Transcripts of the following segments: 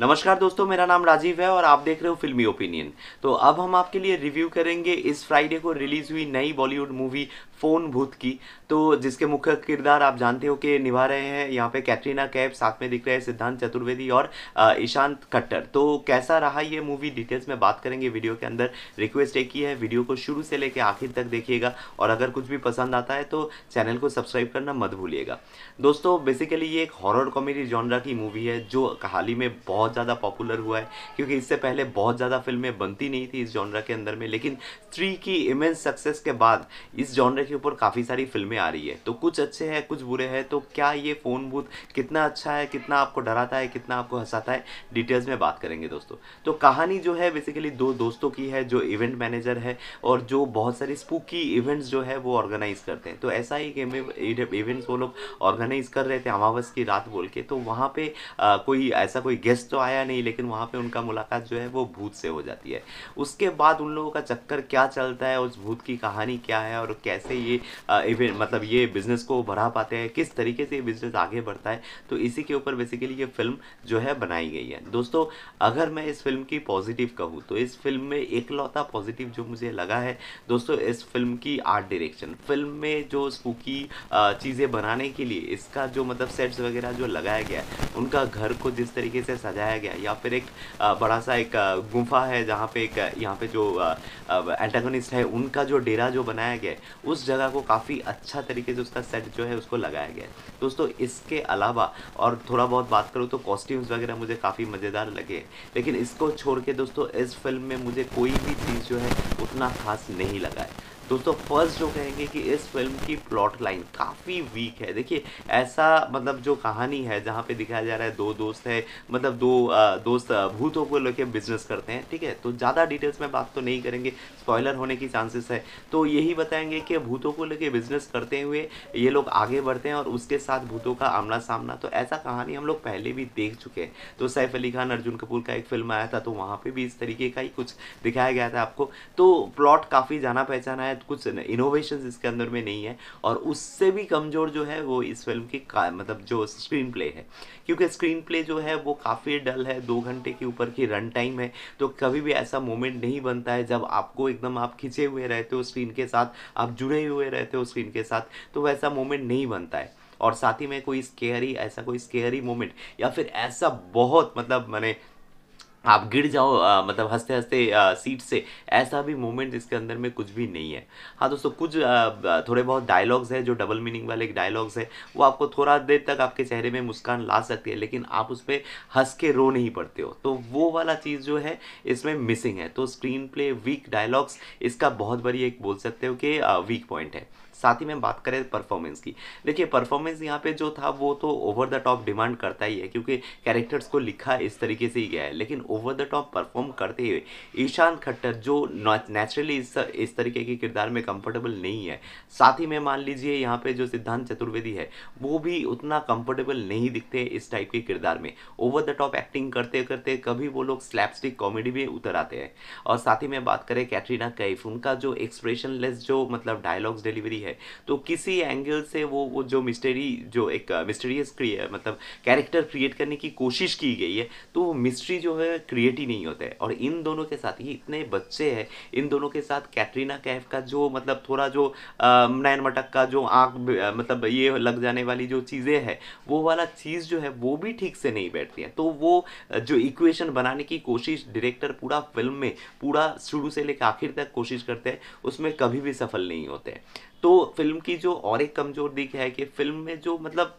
नमस्कार दोस्तों मेरा नाम राजीव है और आप देख रहे हो फिल्मी ओपिनियन तो अब हम आपके लिए रिव्यू करेंगे इस फ्राइडे को रिलीज हुई नई बॉलीवुड मूवी फ़ोन भूत की तो जिसके मुख्य किरदार आप जानते हो कि निभा रहे हैं यहाँ पे कैटरीना कैफ साथ में दिख रहे हैं सिद्धांत चतुर्वेदी और ईशांत कट्टर तो कैसा रहा ये मूवी डिटेल्स में बात करेंगे वीडियो के अंदर रिक्वेस्ट एक ही है वीडियो को शुरू से लेकर आखिर तक देखिएगा और अगर कुछ भी पसंद आता है तो चैनल को सब्सक्राइब करना मत भूलिएगा दोस्तों बेसिकली ये एक हॉरर कॉमेडी जॉनरा की मूवी है जो हाल ही में बहुत बहुत ज़्यादा पॉपुलर हुआ है क्योंकि इससे पहले बहुत ज़्यादा फिल्में बनती नहीं थी इस जॉनरा के अंदर में लेकिन स्त्री की इमेंस सक्सेस के बाद इस जॉनरे के ऊपर काफ़ी सारी फिल्में आ रही है तो कुछ अच्छे हैं कुछ बुरे हैं तो क्या ये फ़ोन बूथ कितना अच्छा है कितना आपको डराता है कितना आपको हंसाता है डिटेल्स में बात करेंगे दोस्तों तो कहानी जो है बेसिकली दो दोस्तों की है जो इवेंट मैनेजर है और जो बहुत सारी स्पूकी इवेंट्स जो है वो ऑर्गेनाइज करते हैं तो ऐसा ही गेम इवेंट्स वो लोग ऑर्गेनाइज कर रहे थे अमावस की रात बोल के तो वहाँ पे आ, कोई ऐसा कोई गेस्ट तो आया नहीं लेकिन वहाँ पे उनका मुलाकात जो है वो भूत से हो जाती है उसके बाद उन लोगों का चक्कर क्या चलता है उस भूत की कहानी क्या है और कैसे ये इवेंट मतलब ये बिज़नेस को बढ़ा पाते हैं किस तरीके से ये बिज़नेस आगे बढ़ता है तो इसी के ऊपर बेसिकली ये फिल्म जो है बनाई गई है दोस्तों अगर मैं इस फिल्म की पॉजिटिव कहूँ तो इस फिल्म में एकलौता पॉजिटिव जो मुझे लगा है दोस्तों इस फिल्म की आर्ट डायरेक्शन फिल्म में जो स्पूकी चीज़ें बनाने के लिए इसका जो मतलब सेट्स वगैरह जो लगाया गया है उनका घर को जिस तरीके से सजाया सजाया गया या फिर एक बड़ा सा एक गुफा है जहाँ पे एक यहाँ पे जो एंटागोनिस्ट है उनका जो डेरा जो बनाया गया है उस जगह को काफ़ी अच्छा तरीके से उसका सेट जो है उसको लगाया गया है दोस्तों इसके अलावा और थोड़ा बहुत बात करूँ तो कॉस्ट्यूम्स वगैरह मुझे काफ़ी मज़ेदार लगे लेकिन इसको छोड़ के दोस्तों इस फिल्म में मुझे कोई भी चीज़ जो है उतना खास नहीं लगा है दोस्तों फर्स्ट तो जो कहेंगे कि इस फिल्म की प्लॉट लाइन काफ़ी वीक है देखिए ऐसा मतलब जो कहानी है जहाँ पे दिखाया जा रहा है दो दोस्त है मतलब दो आ, दोस्त भूतों को लेके बिजनेस करते हैं ठीक है तो ज़्यादा डिटेल्स में बात तो नहीं करेंगे स्पॉयलर होने की चांसेस है तो यही बताएंगे कि भूतों को लेके बिजनेस करते हुए ये लोग आगे बढ़ते हैं और उसके साथ भूतों का आमना सामना तो ऐसा कहानी हम लोग पहले भी देख चुके हैं तो सैफ अली खान अर्जुन कपूर का एक फिल्म आया था तो वहाँ पर भी इस तरीके का ही कुछ दिखाया गया था आपको तो प्लॉट काफ़ी जाना पहचाना है शायद कुछ इनोवेशन इसके अंदर में नहीं है और उससे भी कमज़ोर जो है वो इस फिल्म की मतलब जो स्क्रीन प्ले है क्योंकि स्क्रीन प्ले जो है वो काफ़ी डल है दो घंटे के ऊपर की रन टाइम है तो कभी भी ऐसा मोमेंट नहीं बनता है जब आपको एकदम आप खिंचे हुए रहते हो स्क्रीन के साथ आप जुड़े हुए रहते हो स्क्रीन के साथ तो वैसा मोमेंट नहीं बनता है और साथ ही में कोई स्केयरी ऐसा कोई स्केयरी मोमेंट या फिर ऐसा बहुत मतलब मैंने आप गिर जाओ आ, मतलब हंसते हंसते सीट से ऐसा भी मोमेंट इसके अंदर में कुछ भी नहीं है हाँ दोस्तों कुछ आ, थोड़े बहुत डायलॉग्स है जो डबल मीनिंग वाले डायलॉग्स है वो आपको थोड़ा देर तक आपके चेहरे में मुस्कान ला सकती है लेकिन आप उस पर हंस के रो नहीं पड़ते हो तो वो वाला चीज़ जो है इसमें मिसिंग है तो स्क्रीन प्ले वीक डायलॉग्स इसका बहुत बड़ी एक बोल सकते हो कि वीक पॉइंट है साथ ही में बात करें परफॉर्मेंस की देखिए परफॉर्मेंस यहाँ पे जो था वो तो ओवर द टॉप डिमांड करता ही है क्योंकि कैरेक्टर्स को लिखा इस तरीके से ही गया है लेकिन ओवर द टॉप परफॉर्म करते हुए ईशान खट्टर जो नेचुरली इस इस तरीके के किरदार में कंफर्टेबल नहीं है साथ ही में मान लीजिए यहाँ पे जो सिद्धांत चतुर्वेदी है वो भी उतना कंफर्टेबल नहीं दिखते इस टाइप के किरदार में ओवर द टॉप एक्टिंग करते करते कभी वो लोग स्लैपस्टिक कॉमेडी भी उतर आते हैं और साथ ही में बात करें कैटरीना कैफ उनका जो एक्सप्रेशनलेस जो मतलब डायलॉग्स डिलीवरी है तो किसी एंगल से वो वो जो मिस्टरी जो एक मिस्टीरियस मतलब कैरेक्टर क्रिएट करने की कोशिश की गई है तो मिस्ट्री जो है क्रिएट ही नहीं होते और इन दोनों के साथ ये इतने बच्चे हैं इन दोनों के साथ कैटरीना कैफ का जो मतलब थोड़ा जो नैन मटक का जो आँख मतलब ये लग जाने वाली जो चीज़ें हैं वो वाला चीज़ जो है वो भी ठीक से नहीं बैठती है तो वो जो इक्वेशन बनाने की कोशिश डायरेक्टर पूरा फिल्म में पूरा शुरू से लेकर आखिर तक कोशिश करते हैं उसमें कभी भी सफल नहीं होते तो फिल्म की जो और एक कमज़ोर दिख है कि फिल्म में जो मतलब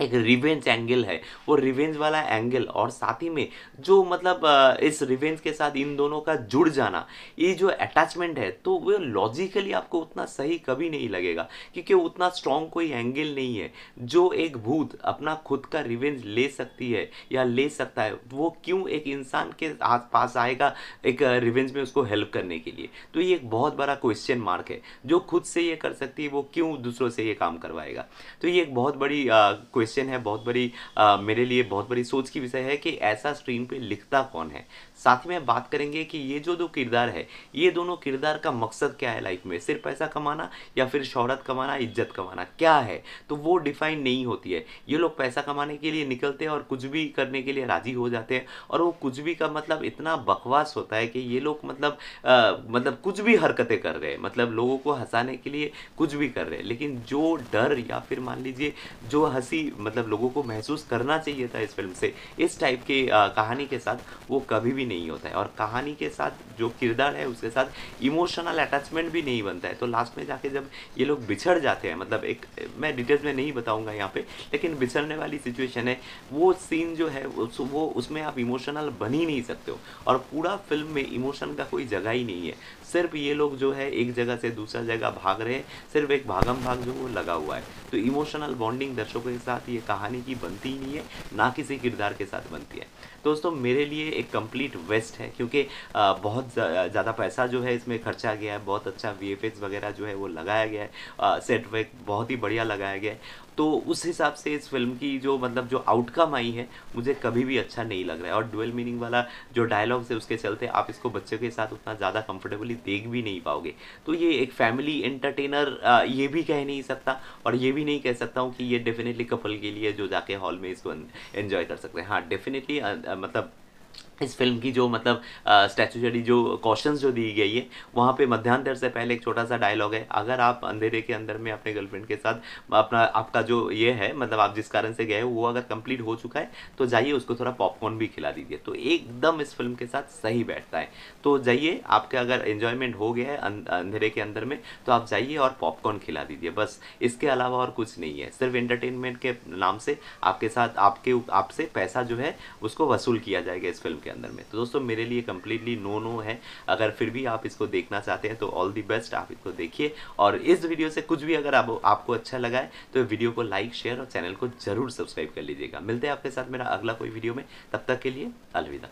एक रिवेंज एंगल है वो रिवेंज वाला एंगल और साथ ही में जो मतलब इस रिवेंज के साथ इन दोनों का जुड़ जाना ये जो अटैचमेंट है तो वो लॉजिकली आपको उतना सही कभी नहीं लगेगा क्योंकि उतना स्ट्रॉन्ग कोई एंगल नहीं है जो एक भूत अपना खुद का रिवेंज ले सकती है या ले सकता है वो क्यों एक इंसान के आस पास आएगा एक रिवेंज में उसको हेल्प करने के लिए तो ये एक बहुत बड़ा क्वेश्चन मार्क है जो खुद से ये कर सकती है वो क्यों दूसरों से ये काम करवाएगा तो ये एक बहुत बड़ी क्वेश्चन क्वेश्चन है बहुत बड़ी आ, मेरे लिए बहुत बड़ी सोच की विषय है कि ऐसा स्क्रीन पे लिखता कौन है साथ ही में बात करेंगे कि ये जो दो किरदार है ये दोनों किरदार का मकसद क्या है लाइफ में सिर्फ पैसा कमाना या फिर शहरत कमाना इज्जत कमाना क्या है तो वो डिफाइन नहीं होती है ये लोग पैसा कमाने के लिए निकलते हैं और कुछ भी करने के लिए राज़ी हो जाते हैं और वो कुछ भी का मतलब इतना बकवास होता है कि ये लोग मतलब आ, मतलब कुछ भी हरकतें कर रहे हैं मतलब लोगों को हंसाने के लिए कुछ भी कर रहे हैं लेकिन जो डर या फिर मान लीजिए जो हंसी मतलब लोगों को महसूस करना चाहिए था इस फिल्म से इस टाइप की कहानी के साथ वो कभी भी नहीं होता है और कहानी के साथ जो किरदार है उसके साथ इमोशनल अटैचमेंट भी नहीं बनता है तो लास्ट में जाके जब ये लोग बिछड़ जाते हैं मतलब एक मैं डिटेल्स में नहीं बताऊंगा यहाँ पे लेकिन बिछड़ने वाली सिचुएशन है वो सीन जो है उस, वो उसमें आप इमोशनल बन ही नहीं सकते हो और पूरा फिल्म में इमोशन का कोई जगह ही नहीं है सिर्फ ये लोग जो है एक जगह से दूसरा जगह भाग रहे हैं सिर्फ एक भागम भाग जो वो लगा हुआ है तो इमोशनल बॉन्डिंग दर्शकों के साथ ये कहानी की बनती ही नहीं है ना किसी किरदार के साथ बनती है दोस्तों मेरे लिए एक कंप्लीट वेस्ट है क्योंकि बहुत ज़्यादा पैसा जो है इसमें खर्चा गया है बहुत अच्छा वी वगैरह जो है वो लगाया गया है सेट वेक बहुत ही बढ़िया लगाया गया है तो उस हिसाब से इस फिल्म की जो मतलब जो आउटकम आई है मुझे कभी भी अच्छा नहीं लग रहा है और डुअल मीनिंग वाला जो डायलॉग्स है उसके चलते आप इसको बच्चों के साथ उतना ज़्यादा कंफर्टेबली देख भी नहीं पाओगे तो ये एक फैमिली एंटरटेनर ये भी कह नहीं सकता और ये भी नहीं कह सकता हूँ कि ये डेफिनेटली कपल के लिए जो जाके हॉल में इसको एन्जॉय कर सकते हैं हाँ डेफिनेटली मतलब इस फिल्म की जो मतलब स्टैचूचरी जो कॉशन जो दी गई है वहाँ पे मध्यान्तर से पहले एक छोटा सा डायलॉग है अगर आप अंधेरे के अंदर में अपने गर्लफ्रेंड के साथ अपना आपका जो ये है मतलब आप जिस कारण से गए हो वो अगर कंप्लीट हो चुका है तो जाइए उसको थोड़ा पॉपकॉर्न भी खिला दीजिए तो एकदम इस फिल्म के साथ सही बैठता है तो जाइए आपके अगर इन्जॉयमेंट हो गया है अं, अंधेरे के अंदर में तो आप जाइए और पॉपकॉर्न खिला दीजिए बस इसके अलावा और कुछ नहीं है सिर्फ इंटरटेनमेंट के नाम से आपके साथ आपके आपसे पैसा जो है उसको वसूल किया जाएगा इस फिल्म के के अंदर में तो दोस्तों मेरे लिए कम्प्लीटली नो नो है अगर फिर भी आप इसको देखना चाहते हैं तो ऑल दी बेस्ट आप इसको देखिए और इस वीडियो से कुछ भी अगर आप, आपको अच्छा लगा है तो वीडियो को लाइक शेयर और चैनल को जरूर सब्सक्राइब कर लीजिएगा मिलते हैं आपके साथ मेरा अगला कोई वीडियो में तब तक के लिए अलविदा